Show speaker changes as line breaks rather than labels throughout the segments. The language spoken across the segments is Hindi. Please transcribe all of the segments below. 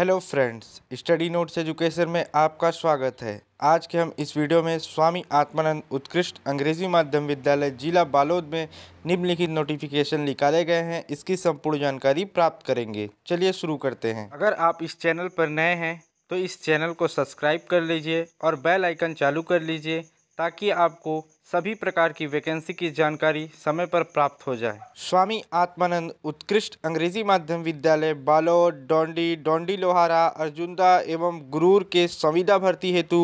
hello friends study notes education में आपका स्वागत है आज के हम इस वीडियो में स्वामी आत्मानंद उत्कृष्ट अंग्रेजी माध्यम विद्यालय जिला बालोद में निम्नलिखित नोटिफिकेशन निकाले गए हैं इसकी संपूर्ण जानकारी प्राप्त करेंगे चलिए शुरू करते हैं अगर आप इस चैनल पर नए हैं तो इस चैनल को सब्सक्राइब कर लीजिए और बेल आइकन चालू कर लीजिए ताकि आपको सभी प्रकार की वैकेंसी की जानकारी समय पर प्राप्त हो जाए स्वामी आत्मानंद उत्कृष्ट अंग्रेजी माध्यम विद्यालय बालोद डोंडी डोंडी लोहारा अर्जुंदा एवं गुरूर के संविदा भर्ती हेतु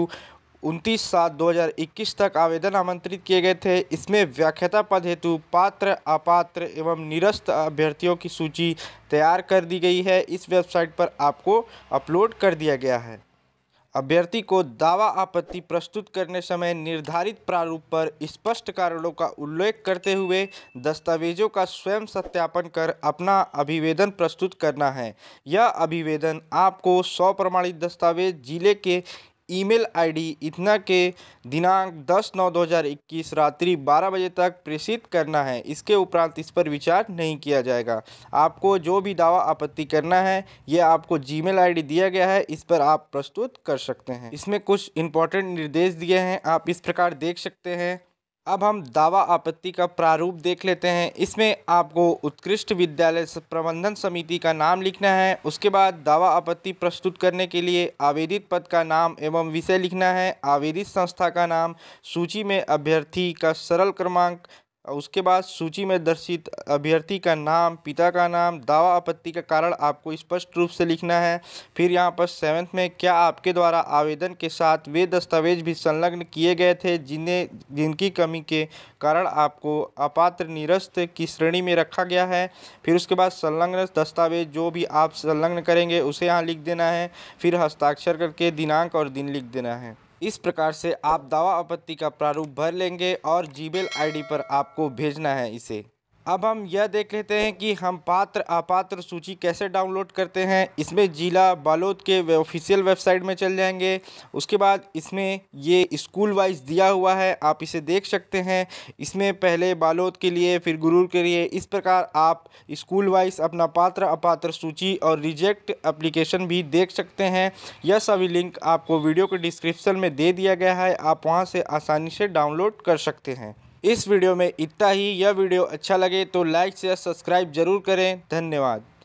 29 सात 2021 तक आवेदन आमंत्रित किए गए थे इसमें व्याख्याता पद हेतु पात्र अपात्र एवं निरस्त अभ्यर्थियों की सूची तैयार कर दी गई है इस वेबसाइट पर आपको अपलोड कर दिया गया है अभ्यर्थी को दावा आपत्ति प्रस्तुत करने समय निर्धारित प्रारूप पर स्पष्ट कारणों का उल्लेख करते हुए दस्तावेजों का स्वयं सत्यापन कर अपना अभिवेदन प्रस्तुत करना है यह अभिवेदन आपको सौ प्रमाणित दस्तावेज जिले के ईमेल आईडी इतना के दिनांक 10 नौ 2021 रात्रि 12 बजे तक प्रेषित करना है इसके उपरांत इस पर विचार नहीं किया जाएगा आपको जो भी दावा आपत्ति करना है यह आपको जीमेल आईडी दिया गया है इस पर आप प्रस्तुत कर सकते हैं इसमें कुछ इंपॉर्टेंट निर्देश दिए हैं आप इस प्रकार देख सकते हैं अब हम दावा आपत्ति का प्रारूप देख लेते हैं इसमें आपको उत्कृष्ट विद्यालय प्रबंधन समिति का नाम लिखना है उसके बाद दावा आपत्ति प्रस्तुत करने के लिए आवेदित पद का नाम एवं विषय लिखना है आवेदित संस्था का नाम सूची में अभ्यर्थी का सरल क्रमांक उसके बाद सूची में दर्शित अभ्यर्थी का नाम पिता का नाम दावा आपत्ति का कारण आपको स्पष्ट रूप से लिखना है फिर यहाँ पर सेवन्थ में क्या आपके द्वारा आवेदन के साथ वे दस्तावेज भी संलग्न किए गए थे जिन्हें जिनकी कमी के कारण आपको अपात्र निरस्त की श्रेणी में रखा गया है फिर उसके बाद संलग्न दस्तावेज जो भी आप संलग्न करेंगे उसे यहाँ लिख देना है फिर हस्ताक्षर करके दिनांक और दिन लिख देना है इस प्रकार से आप दावा आपत्ति का प्रारूप भर लेंगे और जीमेल आईडी पर आपको भेजना है इसे अब हम यह देख लेते हैं कि हम पात्र अपात्र सूची कैसे डाउनलोड करते हैं इसमें ज़िला बालोद के ऑफिशियल वेबसाइट में चल जाएंगे उसके बाद इसमें ये स्कूल वाइज दिया हुआ है आप इसे देख सकते हैं इसमें पहले बालोद के लिए फिर गुरूर के लिए इस प्रकार आप स्कूल वाइज अपना पात्र अपात्र सूची और रिजेक्ट अप्लीकेशन भी देख सकते हैं यह सभी लिंक आपको वीडियो के डिस्क्रिप्सन में दे दिया गया है आप वहाँ से आसानी से डाउनलोड कर सकते हैं इस वीडियो में इतना ही यह वीडियो अच्छा लगे तो लाइक शेयर सब्सक्राइब जरूर करें धन्यवाद